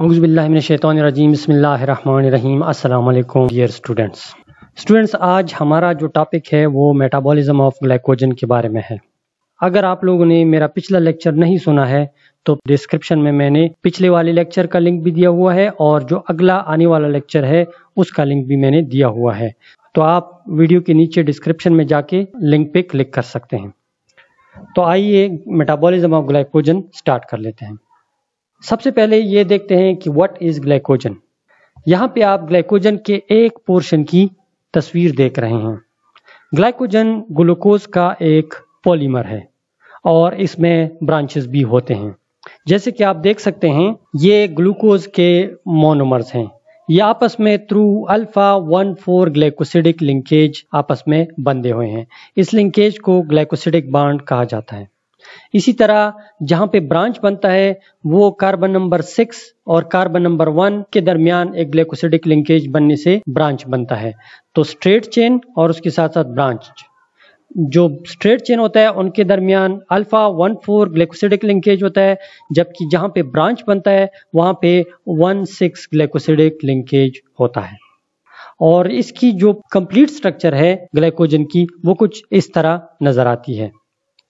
हौज़बिल्लाशैतरजीम बसमीम अल्लाम dear students students आज हमारा जो टॉपिक है वो मेटाबॉलिज्म ऑफ ग्लाइकोजन के बारे में है अगर आप लोगों ने मेरा पिछला लेक्चर नहीं सुना है तो डिस्क्रिप्शन में मैंने पिछले वाले लेक्चर का लिंक भी दिया हुआ है और जो अगला आने वाला लेक्चर है उसका लिंक भी मैंने दिया हुआ है तो आप वीडियो के नीचे डिस्क्रिप्शन में जाके लिंक पे क्लिक कर सकते हैं तो आइए मेटाबॉलिज्म ऑफ ग्लाइकोजन स्टार्ट कर लेते हैं सबसे पहले ये देखते हैं कि व्हाट इज ग्लाइकोजन यहाँ पे आप ग्लाइकोजन के एक पोर्शन की तस्वीर देख रहे हैं ग्लाइकोजन ग्लूकोज का एक पॉलीमर है और इसमें ब्रांचेस भी होते हैं जैसे कि आप देख सकते हैं ये ग्लूकोज के मोनोमर्स हैं ये आपस में through alpha one four glycosidic linkage आपस में बंधे हुए हैं इस लिंकेज को ग्लाइकोसिडिक बाड कहा जाता है इसी तरह जहां पे ब्रांच बनता है वो कार्बन नंबर सिक्स और कार्बन नंबर वन के दरमियान एक ग्लेकोसिडिक लिंकेज बनने से ब्रांच बनता है तो स्ट्रेट चेन और उसके साथ साथ ब्रांच जो स्ट्रेट चेन होता है उनके दरमियान alpha one four glycosidic linkage होता है जबकि जहां पे ब्रांच बनता है वहां पे वन सिक्स ग्लेकोसिडिक लिंकेज होता है और इसकी जो कंप्लीट स्ट्रक्चर है ग्लाइकोजन की वो कुछ इस तरह नजर आती है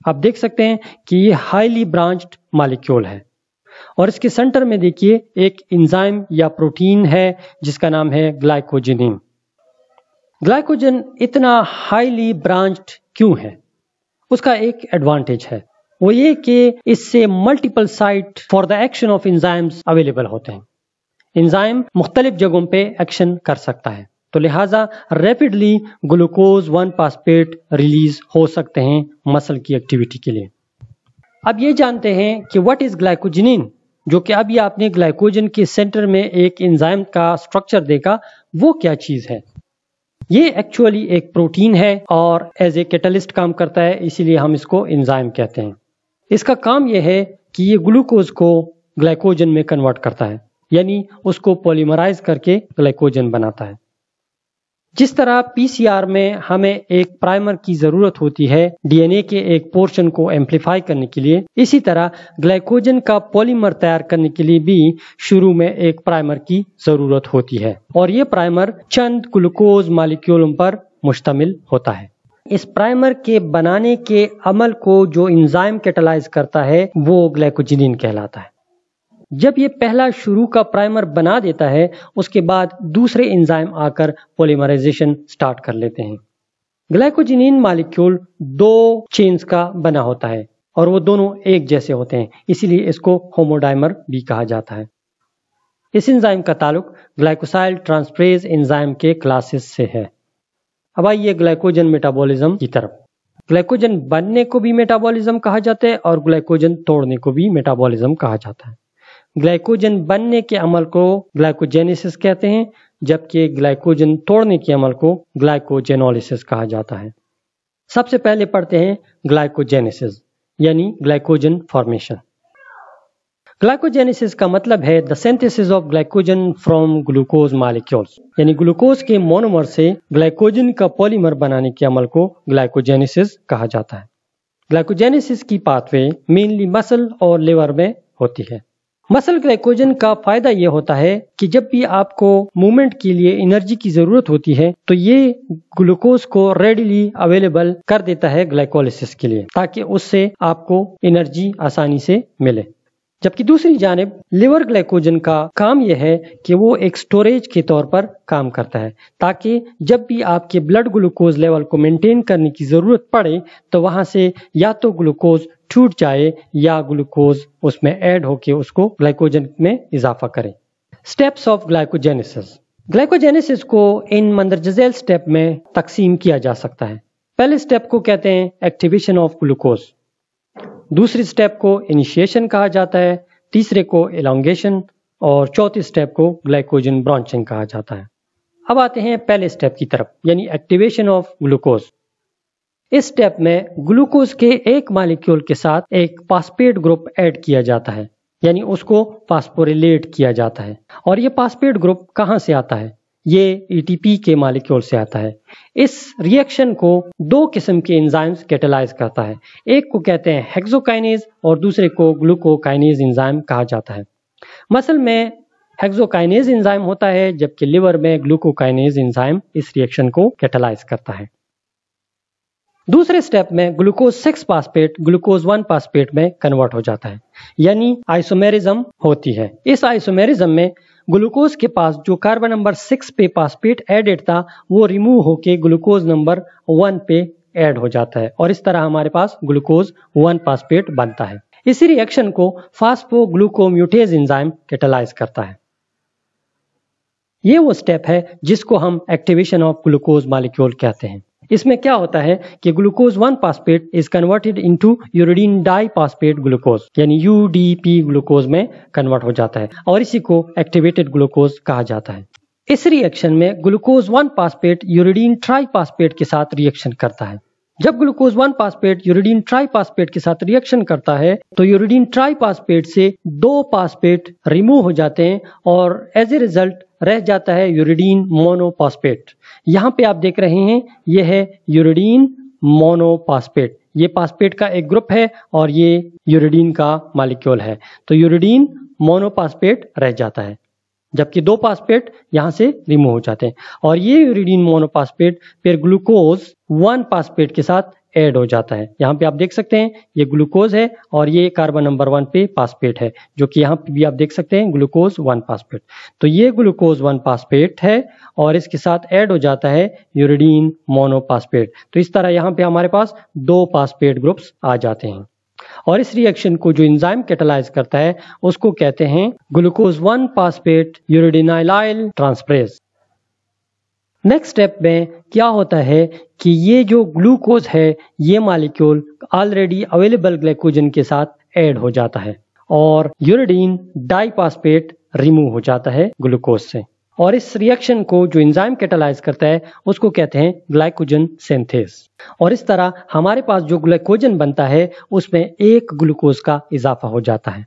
आप देख सकते हैं कि ये हाईली ब्रांच्ड मालिक्यूल है और इसके सेंटर में देखिए एक इंजाइम या प्रोटीन है जिसका नाम है ग्लाइकोजिनिन ग्लाइकोजन इतना हाईली ब्रांच्ड क्यों है उसका एक एडवांटेज है वो ये कि इससे multiple site for the action of enzymes available होते हैं इंजाइम मुख्तलिफ जगहों पे एक्शन कर सकता है तो लिहाजा rapidly glucose one phosphate release हो सकते हैं मसल की एक्टिविटी के लिए अब ये जानते हैं कि व्हाट इज ग्लाइकोजनिन जो कि अभी आपने ग्लाइकोजन के सेंटर में एक इंजाइम का स्ट्रक्चर देखा वो क्या चीज है ये एक्चुअली एक प्रोटीन है और एज ए कैटलिस्ट काम करता है इसीलिए हम इसको इंजाइम कहते हैं इसका काम यह है कि ये ग्लूकोज को ग्लाइकोजन में कन्वर्ट करता है यानी उसको पॉलीमराइज करके ग्लाइकोजन बनाता है जिस तरह पीसीआर में हमें एक प्राइमर की जरूरत होती है डीएनए के एक पोर्शन को एम्पलीफाई करने के लिए इसी तरह ग्लाइकोजन का पॉलीमर तैयार करने के लिए भी शुरू में एक प्राइमर की जरूरत होती है और ये प्राइमर चंद ग्लूकोज मालिक्यूलों पर मुश्तमिल होता है इस प्राइमर के बनाने के अमल को जो इंजाइम कैटलाइज करता है वो ग्लाइकोजिन कहलाता है जब ये पहला शुरू का प्राइमर बना देता है उसके बाद दूसरे इंजाइम आकर पोलीमराइजेशन स्टार्ट कर लेते हैं ग्लाइकोजिनिन मालिक्यूल दो चेन्स का बना होता है और वो दोनों एक जैसे होते हैं इसीलिए इसको होमोडाइमर भी कहा जाता है इस इंजाइम का ताल्लुक ग्लाइकोसाइल ट्रांसप्रेज इंजाइम के क्लासेस से है अब आइए ग्लाइकोजन मेटाबॉलिज्म की तरफ ग्लाइकोजन बनने को भी मेटाबॉलिज्म कहा जाता है और ग्लाइकोजन तोड़ने को भी मेटाबॉलिज्म कहा जाता है ग्लाइकोजन बनने के अमल को ग्लाइकोजेनेसिस कहते हैं जबकि ग्लाइकोजन तोड़ने के अमल को ग्लाइकोजेनोलिसिस कहा जाता है सबसे पहले पढ़ते हैं ग्लाइकोजेनेसिस यानी ग्लाइकोजन फॉर्मेशन ग्लाइकोजेनेसिस का मतलब है the synthesis of glycogen from glucose molecules यानी ग्लूकोज के मोनोमर से ग्लाइकोजन का पॉलीमर बनाने के अमल को ग्लाइकोजेनेसिस कहा जाता है ग्लाइकोजेनेसिस की पाथवे मेनली मसल और लिवर में होती है मसल ग्लाइकोजन का फायदा ये होता है कि जब भी आपको मूवमेंट के लिए एनर्जी की जरूरत होती है तो ये ग्लूकोज को रेडीली अवेलेबल कर देता है ग्लाइकोलिसिस के लिए ताकि उससे आपको एनर्जी आसानी से मिले जबकि दूसरी जानब लिवर ग्लाइकोजन का काम यह है कि वो एक स्टोरेज के तौर पर काम करता है ताकि जब भी आपके ब्लड ग्लूकोज लेवल को मेंटेन करने की ज़रूरत पड़े तो वहाँ से या तो ग्लूकोज छूट जाए या ग्लूकोज उसमें ऐड होके उसको ग्लाइकोजन में इजाफा करें स्टेप्स ऑफ ग्लाइकोजेनेसिस ग्लाइकोजेनेसिस को इन मंदरजेल स्टेप में तकसीम किया जा सकता है पहले स्टेप को कहते हैं एक्टिवेशन ऑफ ग्लूकोज दूसरे स्टेप को इनिशिएशन कहा जाता है तीसरे को एलोंगेशन और चौथे स्टेप को ग्लाइकोजन ब्रांचिंग कहा जाता है अब आते हैं पहले स्टेप की तरफ यानी एक्टिवेशन ऑफ ग्लूकोज इस स्टेप में ग्लूकोज के एक मालिक्यूल के साथ एक पासपेड ग्रुप ऐड किया जाता है यानी उसको पासपोरिलेट किया जाता है और ये पासपेड ग्रुप कहाँ से आता है ये एटीपी e के मालिक्यूल से आता है इस रिएक्शन को दो किस्म के एंजाइम्स कैटेलाइज करता है एक को कहते हैं हेक्सोकाइनेज और दूसरे को ग्लूकोकाइनेज एंजाइम कहा जाता है मसल में हेक्सोकाइनेज एंजाइम होता है जबकि लिवर में ग्लूकोकाइनेज एंजाइम इस रिएक्शन को कैटेलाइज करता है दूसरे स्टेप में glucose six phosphate glucose one phosphate में कन्वर्ट हो जाता है यानी आइसोमेरिज्म होती है इस आइसोमेरिज्म में ग्लूकोज के पास जो कार्बन नंबर सिक्स पे पासपेट एडेड था वो रिमूव होके ग्लूकोज नंबर वन पे एड हो जाता है और इस तरह हमारे पास ग्लूकोज वन पासपेट बनता है इसी रिएक्शन को फास्पो ग्लूकोम्यूटेज इंजाइम कैटेलाइज करता है ये वो स्टेप है जिसको हम एक्टिवेशन ऑफ ग्लूकोज मालिक्यूल कहते हैं इसमें क्या होता है कि glucose one phosphate is converted into uridine di phosphate glucose यानी यूडीपी ग्लूकोज में कन्वर्ट हो जाता है और इसी को एक्टिवेटेड ग्लूकोज कहा जाता है इस रिएक्शन में glucose one phosphate uridine tri phosphate के साथ रिएक्शन करता है जब glucose one phosphate uridine tri phosphate के साथ रिएक्शन करता है तो यूरिडीन ट्राई पासपेट से दो पासपेट रिमूव हो जाते हैं और एज ए रिजल्ट रह जाता है यूरिडीन मोनोपास्पेट यहाँ पे आप देख रहे हैं यह है यूरिडीन मोनोपास्पेट ये पास्पेट का एक ग्रुप है और ये यूरिडीन का मालिक्यूल है तो यूरिडीन मोनोपास्पेट रह जाता है जबकि दो पास्पेट यहाँ से रिमूव हो जाते हैं और ये यूरिडीन मोनोपास्पेट फिर ग्लूकोज वन पास्पेट के साथ ऐड हो जाता है यहाँ पे आप देख सकते हैं ये ग्लूकोज है और ये कार्बन नंबर वन पे पासपेट है जो कि यहाँ भी आप देख सकते हैं ग्लूकोज वन पासपेट तो ये ग्लूकोज वन पासपेट है और इसके साथ ऐड हो जाता है यूरिडीन पासपेट तो इस तरह यहाँ पे हमारे पास दो पासपेट ग्रुप्स आ जाते हैं और इस रिएक्शन को जो इंजाइम कैटलाइज करता है उसको कहते हैं glucose one phosphate uridylyl transferase next step में क्या होता है कि ये जो ग्लूकोज है ये मालिक्यूल ऑलरेडी अवेलेबल ग्लाइकोजन के साथ ऐड हो जाता है और यूरिडीन डाइपासपेट रिमूव हो जाता है ग्लूकोज से और इस रिएक्शन को जो इंजाइम कैटलाइज करता है उसको कहते हैं ग्लाइकोजन सेंथेस और इस तरह हमारे पास जो ग्लाइकोजन बनता है उसमें एक ग्लूकोज का इजाफा हो जाता है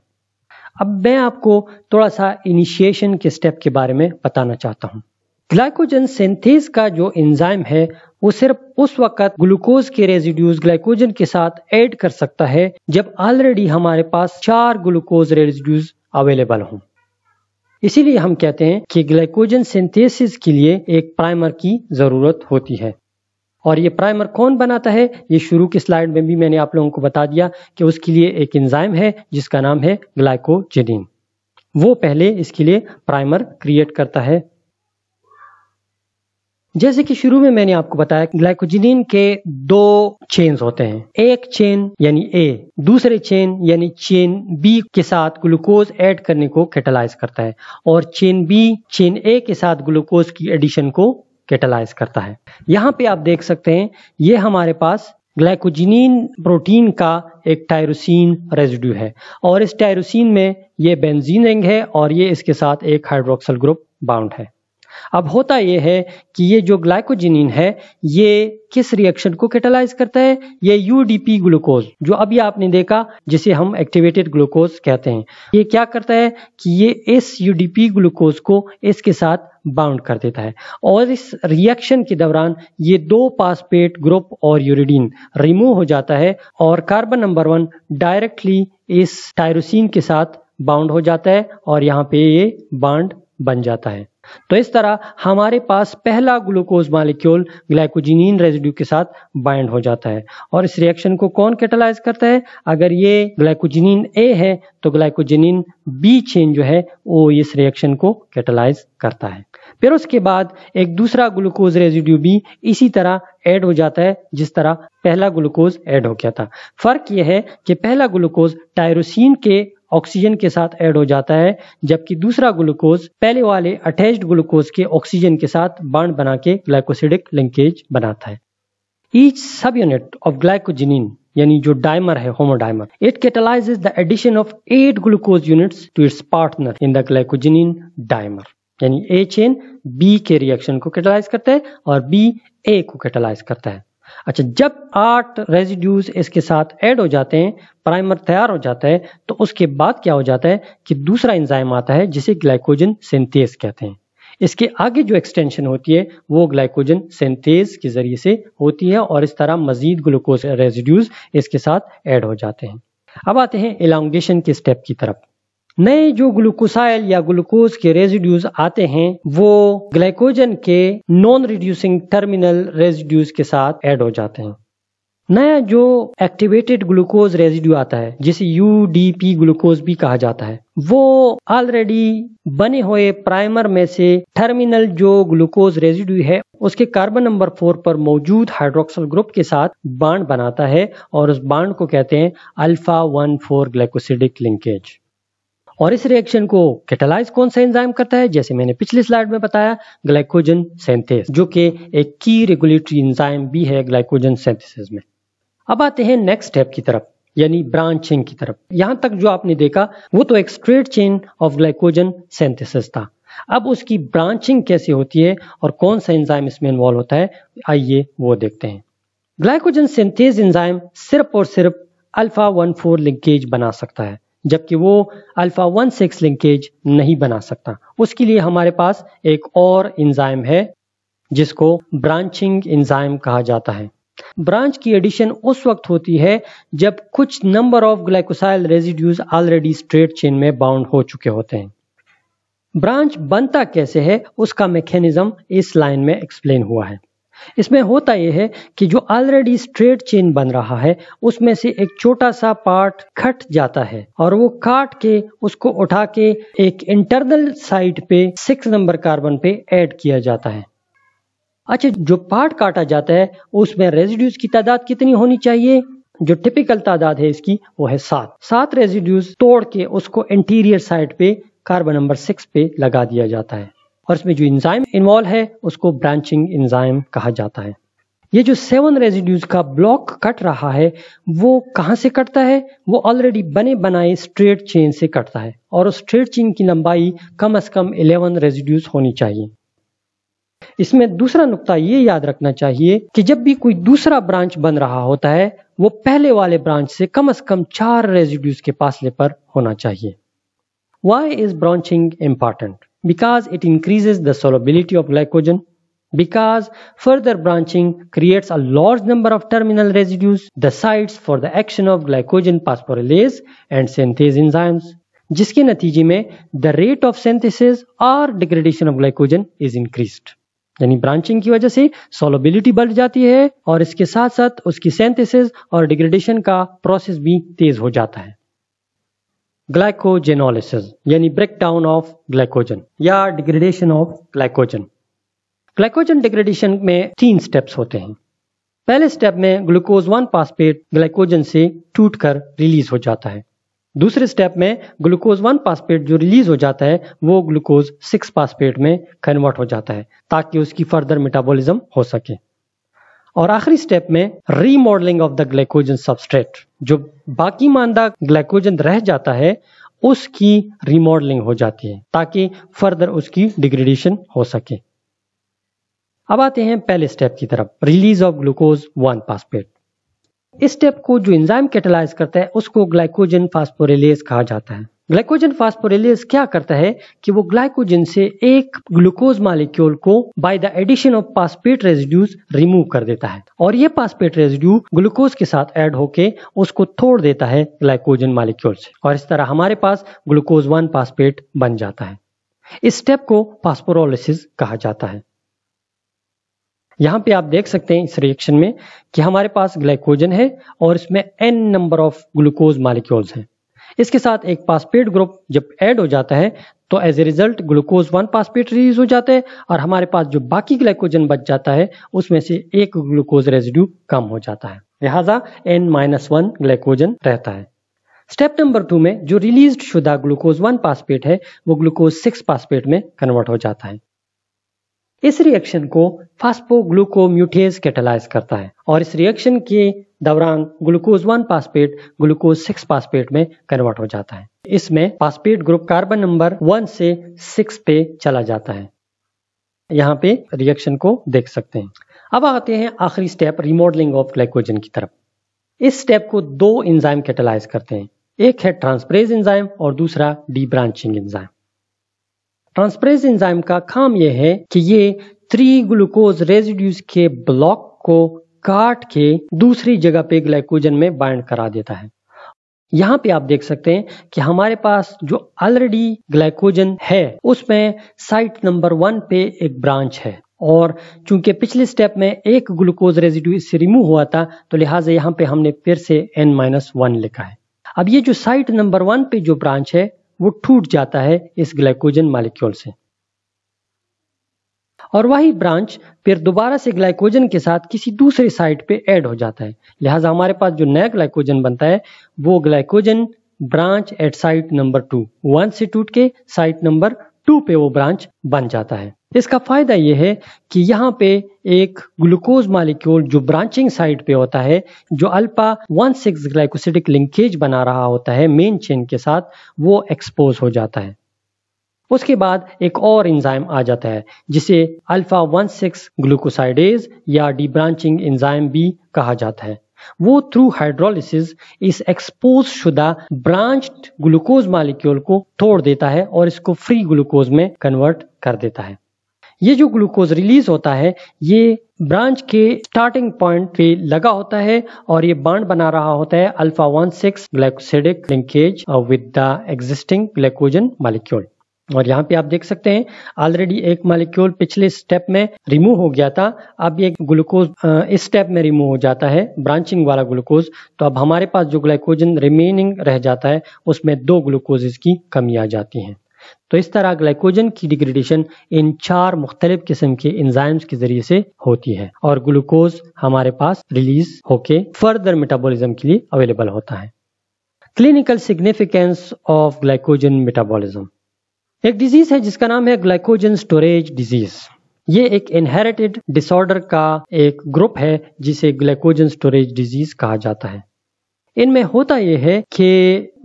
अब मैं आपको थोड़ा सा इनिशिएशन के स्टेप के बारे में बताना चाहता हूँ ग्लाइकोजन सिंथेस का जो इंजाइम है वो सिर्फ उस वक्त ग्लूकोज के रेजिड्यूज ग्लाइकोजन के साथ ऐड कर सकता है जब ऑलरेडी हमारे पास चार ग्लूकोज रेजिड्यूज अवेलेबल हों इसीलिए हम कहते हैं कि ग्लाइकोजन सिंथेसिस के लिए एक प्राइमर की जरूरत होती है और ये प्राइमर कौन बनाता है ये शुरू की स्लाइड में भी मैंने आप लोगों को बता दिया कि उसके लिए एक एंजाइम है जिसका नाम है ग्लाइकोजेडिन वो पहले इसके लिए प्राइमर क्रिएट करता है जैसे कि शुरू में मैंने आपको बताया ग्लाइकोजिनिन के दो चेन होते हैं एक चेन यानी ए दूसरे चेन यानी चेन बी के साथ ग्लूकोज ऐड करने को कैटलाइज करता है और चेन बी चेन ए के साथ ग्लूकोज की एडिशन को कैटलाइज करता है यहाँ पे आप देख सकते हैं ये हमारे पास ग्लाइकोजिनिन प्रोटीन का एक टायरोसिन रेजिड्यू है और इस टायरोसिन में ये बेंजीन रिंग है और ये इसके साथ एक हाइड्रोक्सल ग्रुप बाउंड है अब होता यह है कि ये जो ग्लाइकोजिनिन है ये किस रिएक्शन को कैटेलाइज करता है ये यूडीपी ग्लूकोज जो अभी आपने देखा जिसे हम एक्टिवेटेड ग्लूकोज कहते हैं ये क्या करता है कि ये इस यूडीपी ग्लूकोज को इसके साथ बाउंड कर देता है और इस रिएक्शन के दौरान ये दो पासपेट ग्रुप और यूरिडीन रिमूव हो जाता है और कार्बन नंबर वन डायरेक्टली इस टायरोसिन के साथ बाउंड हो जाता है और यहाँ पे ये बाउंड बन जाता है तो इस तरह हमारे पास पहला ग्लूकोज मालिक्यूल ग्लाइकोजिनिन रेजिड्यू के साथ बाइंड हो जाता है और इस रिएक्शन को कौन कैटलाइज करता है अगर ये ग्लाइकोजिनिन ए है तो ग्लाइकोजिनिन बी चेन जो है वो इस रिएक्शन को कैटलाइज करता है फिर उसके बाद एक दूसरा ग्लूकोज रेजिड्यू भी इसी तरह ऐड हो जाता है जिस तरह पहला ग्लूकोज ऐड हो गया था फर्क यह है कि पहला ग्लूकोज टायरोसिन के ऑक्सीजन के साथ ऐड हो जाता है जबकि दूसरा ग्लूकोज पहले वाले अटैच्ड ग्लूकोज के ऑक्सीजन के साथ बाण बना के ग्लाइकोसिडिक लिंकेज बनाता है ईच सब यूनिट ऑफ ग्लाइकोजिनिन यानी जो डायमर है homodimer it catalyse the addition of eight glucose unit to its partner in the glycogenin dimer यानी ए चेन बी के रिएक्शन को कैटलाइज करता है और बी ए को कैटलाइज करता है अच्छा जब आठ रेजिड्यूज इसके साथ ऐड हो जाते हैं प्राइमर तैयार हो जाता है तो उसके बाद क्या हो जाता है कि दूसरा इंजाइम आता है जिसे ग्लाइकोजन सिंथेज कहते हैं इसके आगे जो एक्सटेंशन होती है वो ग्लाइकोजन सिंथेज के जरिए से होती है और इस तरह मजीद ग्लूकोज रेजिड्यूज इसके साथ ऐड हो जाते हैं अब आते हैं एलोंगेशन के स्टेप की तरफ नए जो ग्लूकोसाइल या ग्लूकोज के रेजिड्यूज आते हैं वो ग्लाइकोजन के नॉन रिड्यूसिंग टर्मिनल रेजिड्यूज के साथ ऐड हो जाते हैं नया जो एक्टिवेटेड ग्लूकोज रेजिड्यू आता है जिसे पी ग्लूकोज भी कहा जाता है वो ऑलरेडी बने हुए प्राइमर में से टर्मिनल जो ग्लूकोज रेजिड्यू है उसके कार्बन नंबर फोर पर मौजूद हाइड्रोक्सल ग्रुप के साथ बांड बनाता है और उस बांड को कहते हैं alpha one four glycosidic linkage और इस रिएक्शन को कैटालाइज कौन सा एंजाइम करता है जैसे मैंने पिछली स्लाइड में बताया ग्लाइकोजन सेंथेस जो कि एक की रेगुलेटरी एंजाइम भी है ग्लाइकोजन सेंथेसिस में अब आते हैं नेक्स्ट स्टेप की तरफ यानी ब्रांचिंग की तरफ यहां तक जो आपने देखा वो तो एक straight chain of glycogen synthesis था अब उसकी ब्रांचिंग कैसे होती है और कौन सा एंजाइम इसमें इन्वॉल्व होता है आइए वो देखते हैं ग्लाइकोजन सिंथेज एंजाइम सिर्फ और सिर्फ अल्फा वन फोर लिंकेज बना सकता है जबकि वो अल्फा वन सिक्स लिंकेज नहीं बना सकता उसके लिए हमारे पास एक और इंजाइम है जिसको ब्रांचिंग इंजाइम कहा जाता है ब्रांच की एडिशन उस वक्त होती है जब कुछ number of glycosyl residues already straight chain में बाउंड हो चुके होते हैं ब्रांच बनता कैसे है उसका मैकेनिज्म इस लाइन में एक्सप्लेन हुआ है इसमें होता यह है कि जो ऑलरेडी स्ट्रेट चेन बन रहा है उसमें से एक छोटा सा पार्ट खट जाता है और वो काट के उसको उठा के एक इंटरनल साइड पे सिक्स नंबर कार्बन पे ऐड किया जाता है अच्छा जो पार्ट काटा जाता है उसमें रेजिड्यूज की तादाद कितनी होनी चाहिए जो टिपिकल तादाद है इसकी वो है सात सात रेजिड्यूज तोड़ के उसको इंटीरियर साइड पे कार्बन नंबर सिक्स पे लगा दिया जाता है और इसमें जो इंजाइम इन्वॉल्व है उसको ब्रांचिंग इंजाइम कहा जाता है ये जो सेवन रेजिड्यूज का ब्लॉक कट रहा है वो कहाँ से कटता है वो ऑलरेडी बने बनाए स्ट्रेट चेन से कटता है और उस स्ट्रेट चेन की लंबाई कम अज कम 11 रेजिड्यूज होनी चाहिए इसमें दूसरा नुकता ये याद रखना चाहिए कि जब भी कोई दूसरा ब्रांच बन रहा होता है वो पहले वाले ब्रांच से कम अज कम चार रेजिड्यूज के फासले पर होना चाहिए why is branching important because it increases the solubility of glycogen, because further branching creates a large number of terminal residues, the sites for the action of glycogen phosphorylase and synthase enzymes, jiske natije mein the rate of synthesis or degradation of glycogen is increased yani branching ki wajah se solubility badh jati hai aur iske sath sath uski synthesis aur degradation ka process bhi tez ho jata hai glycogenolysis यानी break down of glycogen या degradation of glycogen glycogen degradation में तीन steps होते हैं पहले step में glucose one पासपेट glycogen से टूट कर रिलीज हो जाता है दूसरे स्टेप में ग्लूकोज वन पासपेट जो रिलीज हो जाता है वो ग्लूकोज सिक्स पासपेट में कन्वर्ट हो जाता है ताकि उसकी फर्दर मेटाबोलिज्म हो सके और आखिरी स्टेप में remodelling of the glycogen substrate जो बाकी मानदा ग्लाइकोजन रह जाता है उसकी रिमॉडलिंग हो जाती है ताकि फर्दर उसकी डिग्रेडेशन हो सके अब आते हैं पहले स्टेप की तरफ release of glucose one phosphate इस स्टेप को जो इंजाइम कैटेलाइज करता है उसको ग्लाइकोजन फास्फोरिलेज कहा जाता है ग्लाइकोजन फास्फोरिलेज क्या करता है कि वो ग्लाइकोजन से एक ग्लूकोज मालिक्यूल को by the addition of phosphate residues remove कर देता है और ये पासपेट रेजिड्यू ग्लूकोज के साथ ऐड होके उसको तोड़ देता है ग्लाइकोजन मालिक्यूल से और इस तरह हमारे पास ग्लूकोज वन पासपेट बन जाता है इस स्टेप को फास्फोरोलिसिस कहा जाता है यहां पे आप देख सकते हैं इस रिएक्शन में कि हमारे पास ग्लाइकोजन है और इसमें N number of glucose molecules हैं इसके साथ एक पासपेट ग्रुप जब ऐड हो जाता है तो as a result glucose one phosphate release हो जाता है और हमारे पास जो बाकी ग्लाइकोजन बच जाता है उसमें से एक ग्लूकोज रेजिड्यू कम हो जाता है लिहाजा एन माइनस वन ग्लाइकोजन रहता है स्टेप नंबर टू में जो रिलीज शुदा ग्लूकोज वन पासपेट है वो ग्लूकोज सिक्स पासपेट में कन्वर्ट हो जाता है इस रिएक्शन को फास्पोग्लूकोम्यूटेज कैटेलाइज करता है और इस रिएक्शन के दौरान glucose one phosphate glucose six phosphate में कन्वर्ट हो जाता है इसमें phosphate group carbon number one से सिक्स पे चला जाता है यहाँ पे रिएक्शन को देख सकते हैं अब आते हैं आखिरी स्टेप रिमॉडलिंग ऑफ ग्लाइकोजन की तरफ इस स्टेप को दो इंजाइम कैटेलाइज करते हैं एक है ट्रांसप्रेज इंजाइम और दूसरा de branching enzyme transferase enzyme का काम यह है कि ये थ्री ग्लूकोज रेजिड्यूज के ब्लॉक को काट के दूसरी जगह पे ग्लाइकोजन में बाइंड करा देता है यहाँ पे आप देख सकते हैं कि हमारे पास जो ऑलरेडी ग्लाइकोजन है उसमें साइट नंबर वन पे एक ब्रांच है और चूंकि पिछले स्टेप में एक ग्लूकोज रेजिड्यू इससे रिमूव हुआ था तो लिहाजा यहाँ पे हमने फिर से एन माइनस वन लिखा है अब ये जो साइट नंबर वन पे जो ब्रांच है वो टूट जाता है इस ग्लाइकोजन मालिक्यूल से और वही ब्रांच फिर दोबारा से ग्लाइकोजन के साथ किसी दूसरे साइट पे ऐड हो जाता है लिहाजा हमारे पास जो नया ग्लाइकोजन बनता है वो glycogen branch at site number two one से टूट के साइट नंबर टू पे वो ब्रांच बन जाता है इसका फायदा यह है कि यहाँ पे एक ग्लूकोज मालिक्यूल जो ब्रांचिंग साइट पे होता है जो alpha one six glycosidic linkage बना रहा होता है मेन चेन के साथ वो एक्सपोज हो जाता है उसके बाद एक और इंजाइम आ जाता है जिसे अल्फा वन सिक्स ग्लूकोसाइडेज या ब्रांचिंग इंजाइम भी कहा जाता है वो थ्रू हाइड्रोलिसिस इस एक्सपोज शुदा ब्रांच्ड ग्लूकोज मालिक्यूल को तोड़ देता है और इसको फ्री ग्लूकोज में कन्वर्ट कर देता है ये जो ग्लूकोज रिलीज होता है ये ब्रांच के स्टार्टिंग पॉइंट पे लगा होता है और ये बांड बना रहा होता है alpha one six glycosidic linkage with the existing glycogen molecule और यहाँ पे आप देख सकते हैं ऑलरेडी एक मालिक्यूल पिछले स्टेप में रिमूव हो गया था अब ये ग्लूकोज इस स्टेप में रिमूव हो जाता है ब्रांचिंग वाला ग्लूकोज तो अब हमारे पास जो ग्लाइकोजन रिमेनिंग रह जाता है उसमें दो ग्लूकोज की कमी आ जाती है तो इस तरह ग्लाइकोजन की डिग्रेडेशन इन चार मुख्तलिफ किस्म के इंजाइम्स के जरिए से होती है और ग्लूकोज हमारे पास रिलीज होके फर्दर मेटाबोलिज्म के लिए अवेलेबल होता है clinical significance of glycogen metabolism एक डिजीज है जिसका नाम है ग्लाइकोजन स्टोरेज डिजीज ये एक इनहेरिटेड डिसऑर्डर का एक ग्रुप है जिसे ग्लाइकोजन स्टोरेज डिजीज कहा जाता है इनमें होता यह है कि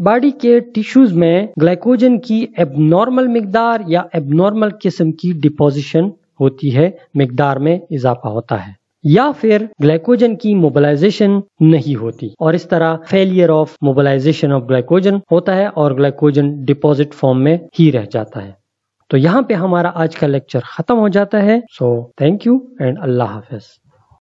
बॉडी के टिश्यूज में ग्लाइकोजन की एबनॉर्मल मकदार या एबनॉर्मल किस्म की डिपोजिशन होती है मकदार में इजाफा होता है या फिर ग्लाइकोजन की मोबिलाइजेशन नहीं होती और इस तरह failure of mobilisation of glycogen होता है और ग्लाइकोजन डिपॉजिट फॉर्म में ही रह जाता है तो यहाँ पे हमारा आज का लेक्चर खत्म हो जाता है सो थैंक यू एंड अल्लाह हाफिज